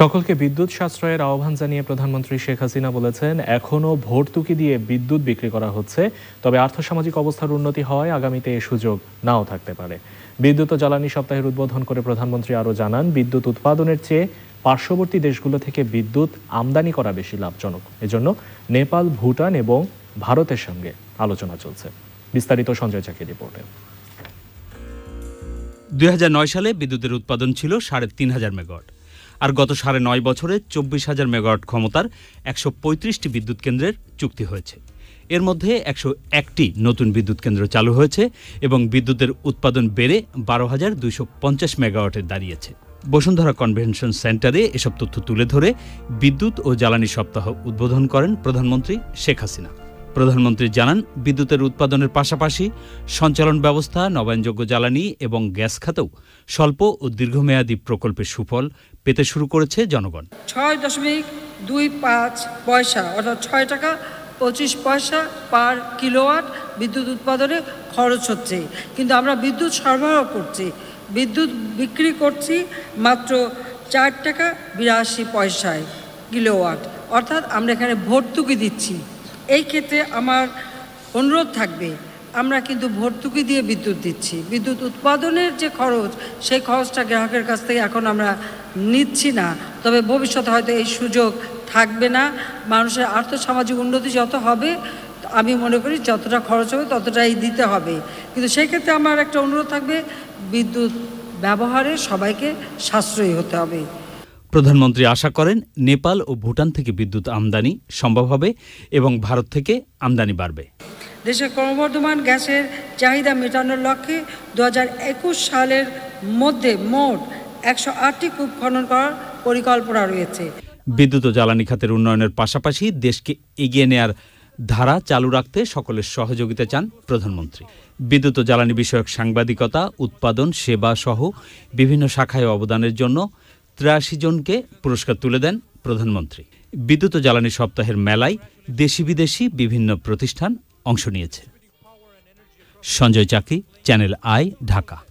সকলকে বিদ্যুৎ সাশ্রয়ের আহ্বান জানিয়ে প্রধানমন্ত্রী শেখ হাসিনা বলেছেন এখনও ভর্তুকি দিয়ে বিদ্যুৎ বিক্রি করা হচ্ছে তবে আর্থসামাজিক অবস্থার উন্নতি হয় আগামীতে এ সুযোগ নাও থাকতে পারে বিদ্যুৎ ও জ্বালানি সপ্তাহের উদ্বোধন করে প্রধানমন্ত্রী আরও জানান বিদ্যুৎ উৎপাদনের চেয়ে পার্শ্ববর্তী দেশগুলো থেকে বিদ্যুৎ আমদানি করা বেশি লাভজনক এজন্য নেপাল ভুটান এবং ভারতের সঙ্গে আলোচনা চলছে বিস্তারিত সঞ্জয় চাকি রিপোর্টে দুই সালে বিদ্যুতের উৎপাদন ছিল সাড়ে তিন হাজার মেগাওয়াট আর গত সাড়ে নয় বছরে চব্বিশ হাজার মেগাওয়াট ক্ষমতার একশো পঁয়ত্রিশটি বিদ্যুৎ কেন্দ্রের চুক্তি হয়েছে এর মধ্যে একশো একটি নতুন বিদ্যুৎ কেন্দ্র চালু হয়েছে এবং বিদ্যুতের উৎপাদন বেড়ে বারো হাজার দুইশো পঞ্চাশ মেগাওয়াটে দাঁড়িয়েছে বসুন্ধরা কনভেনশন সেন্টারে এসব তথ্য তুলে ধরে বিদ্যুৎ ও জ্বালানি সপ্তাহ উদ্বোধন করেন প্রধানমন্ত্রী শেখ হাসিনা প্রধানমন্ত্রী জানান বিদ্যুতের উৎপাদনের পাশাপাশি সঞ্চালন ব্যবস্থা নবায়নযোগ্য জ্বালানি এবং গ্যাস খাতেও স্বল্প ও দীর্ঘমেয়াদী প্রকল্পের সুফল পেতে শুরু করেছে জনগণ ছয় দশমিক দুই পাঁচ পয়সা অর্থাৎ ছয় টাকা পঁচিশ পয়সা পার কিলোওয়াট বিদ্যুৎ উৎপাদনে খরচ হচ্ছে কিন্তু আমরা বিদ্যুৎ সরবরাহ করছি বিদ্যুৎ বিক্রি করছি মাত্র চার টাকা বিরাশি পয়সায় কিলোওয়াট অর্থাৎ আমরা এখানে ভর্তুকি দিচ্ছি এই ক্ষেত্রে আমার অনুরোধ থাকবে আমরা কিন্তু ভর্তুকি দিয়ে বিদ্যুৎ দিচ্ছি বিদ্যুৎ উৎপাদনের যে খরচ সেই খরচটা গ্রাহকের কাছ থেকে এখন আমরা নিচ্ছি না তবে ভবিষ্যতে হয়তো এই সুযোগ থাকবে না মানুষের আর্থসামাজিক উন্নতি যত হবে আমি মনে করি যতটা খরচ হবে ততটাই দিতে হবে কিন্তু সেক্ষেত্রে আমার একটা অনুরোধ থাকবে বিদ্যুৎ ব্যবহারে সবাইকে সাশ্রয়ী হতে হবে প্রধানমন্ত্রী আশা করেন নেপাল ও ভুটান থেকে বিদ্যুৎ আমদানি সম্ভব হবে এবং ভারত থেকে আমদানি বাড়বে দেশের ক্রমবর্ধমান গ্যাসের চাহিদা মেটানোর লক্ষ্যে দু সালের মধ্যে মোট একশো আটটি কূপ খনন করার পরিকল্পনা রয়েছে বিদ্যুৎ ও জ্বালানি খাতের উন্নয়নের পাশাপাশি দেশকে এগিয়ে নেয়ার ধারা চালু রাখতে সকলের সহযোগিতা চান প্রধানমন্ত্রী বিদ্যুৎ ও জ্বালানি বিষয়ক সাংবাদিকতা উৎপাদন সেবা সহ বিভিন্ন শাখায় অবদানের জন্য তিরাশি জনকে পুরস্কার তুলে দেন প্রধানমন্ত্রী বিদ্যুৎ ও জ্বালানি সপ্তাহের মেলায় দেশি বিদেশি বিভিন্ন প্রতিষ্ঠান অংশ নিয়েছে সঞ্জয় চাকি চ্যানেল আই ঢাকা